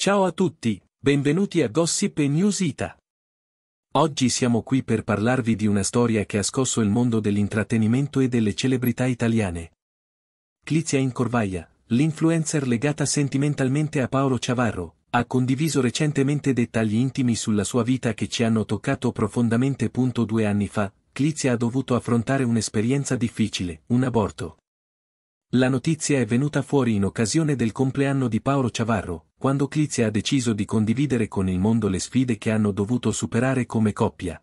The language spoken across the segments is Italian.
Ciao a tutti, benvenuti a Gossip e Newsita. Oggi siamo qui per parlarvi di una storia che ha scosso il mondo dell'intrattenimento e delle celebrità italiane. Clizia Incorvaia, l'influencer legata sentimentalmente a Paolo Ciavarro, ha condiviso recentemente dettagli intimi sulla sua vita che ci hanno toccato profondamente. Due anni fa, Clizia ha dovuto affrontare un'esperienza difficile, un aborto. La notizia è venuta fuori in occasione del compleanno di Paolo Ciavarro, quando Clizia ha deciso di condividere con il mondo le sfide che hanno dovuto superare come coppia.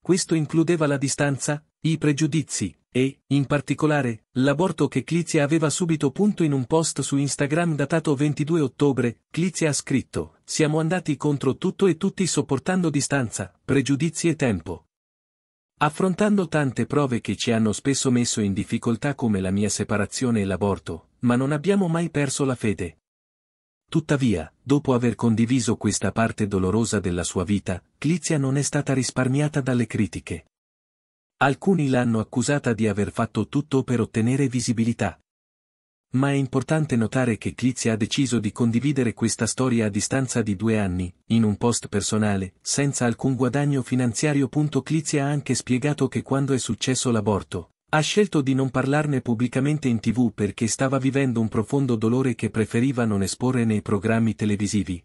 Questo includeva la distanza, i pregiudizi, e, in particolare, l'aborto che Clizia aveva subito. Punto in un post su Instagram datato 22 ottobre, Clizia ha scritto, siamo andati contro tutto e tutti sopportando distanza, pregiudizi e tempo. Affrontando tante prove che ci hanno spesso messo in difficoltà come la mia separazione e l'aborto, ma non abbiamo mai perso la fede. Tuttavia, dopo aver condiviso questa parte dolorosa della sua vita, Clizia non è stata risparmiata dalle critiche. Alcuni l'hanno accusata di aver fatto tutto per ottenere visibilità. Ma è importante notare che Clizia ha deciso di condividere questa storia a distanza di due anni, in un post personale, senza alcun guadagno finanziario. Clizia ha anche spiegato che quando è successo l'aborto, ha scelto di non parlarne pubblicamente in tv perché stava vivendo un profondo dolore che preferiva non esporre nei programmi televisivi.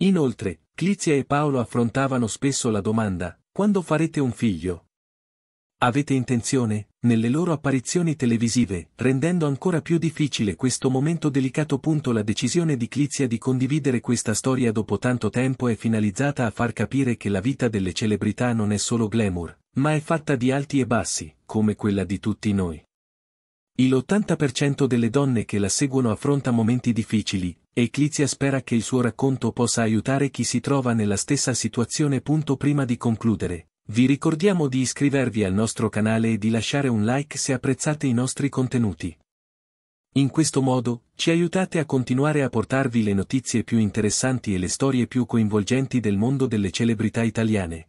Inoltre, Clizia e Paolo affrontavano spesso la domanda, quando farete un figlio? avete intenzione, nelle loro apparizioni televisive, rendendo ancora più difficile questo momento delicato. Punto la decisione di Clizia di condividere questa storia dopo tanto tempo è finalizzata a far capire che la vita delle celebrità non è solo glamour, ma è fatta di alti e bassi, come quella di tutti noi. Il 80% delle donne che la seguono affronta momenti difficili, e Clizia spera che il suo racconto possa aiutare chi si trova nella stessa situazione. Prima di concludere, vi ricordiamo di iscrivervi al nostro canale e di lasciare un like se apprezzate i nostri contenuti. In questo modo, ci aiutate a continuare a portarvi le notizie più interessanti e le storie più coinvolgenti del mondo delle celebrità italiane.